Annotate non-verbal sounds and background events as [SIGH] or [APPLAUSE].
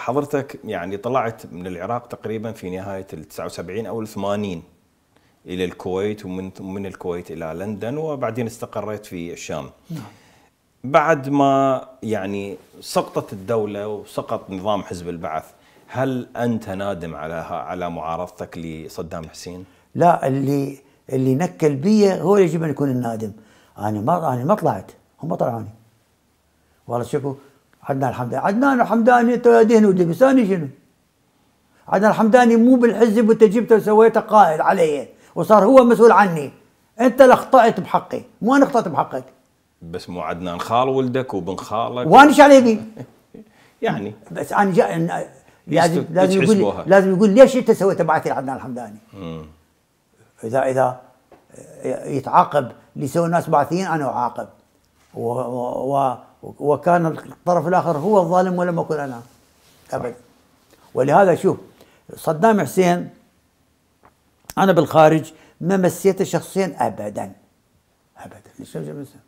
حضرتك يعني طلعت من العراق تقريبا في نهاية ال 79 أو ال 80 إلى الكويت ومن من الكويت إلى لندن وبعدين استقريت في الشام نعم. بعد ما يعني سقطت الدولة وسقط نظام حزب البعث هل أنت نادم على على معارضتك لصدام حسين؟ لا اللي اللي نكل بي هو يجب أن يكون النادم أنا ما أنا ما طلعت هم طلعوني والله شوفوا عدنان الحمداني عدنان الحمداني بس انا شنو عدنان الحمداني مو بالحزب وانت جبته وسويته قائد علي وصار هو مسؤول عني انت اللي اخطأت بحقي مو انا اخطأت بحقك بس مو عدنان خال ولدك وبن خالك وانا ايش علي بي [LAUGHS] يعني بس انا جا... لازم لازم يقول لازم يقول ليش انت سويت بعثي لعدنان الحمداني؟ مم. اذا اذا آه، يتعاقب اللي يسوي الناس بعثيين انا اعاقب و و وكان الطرف الاخر هو الظالم ولم اكن انا ابدا ولهذا شوف صدام حسين انا بالخارج ما مسيته شخصيا ابدا ابدا ليش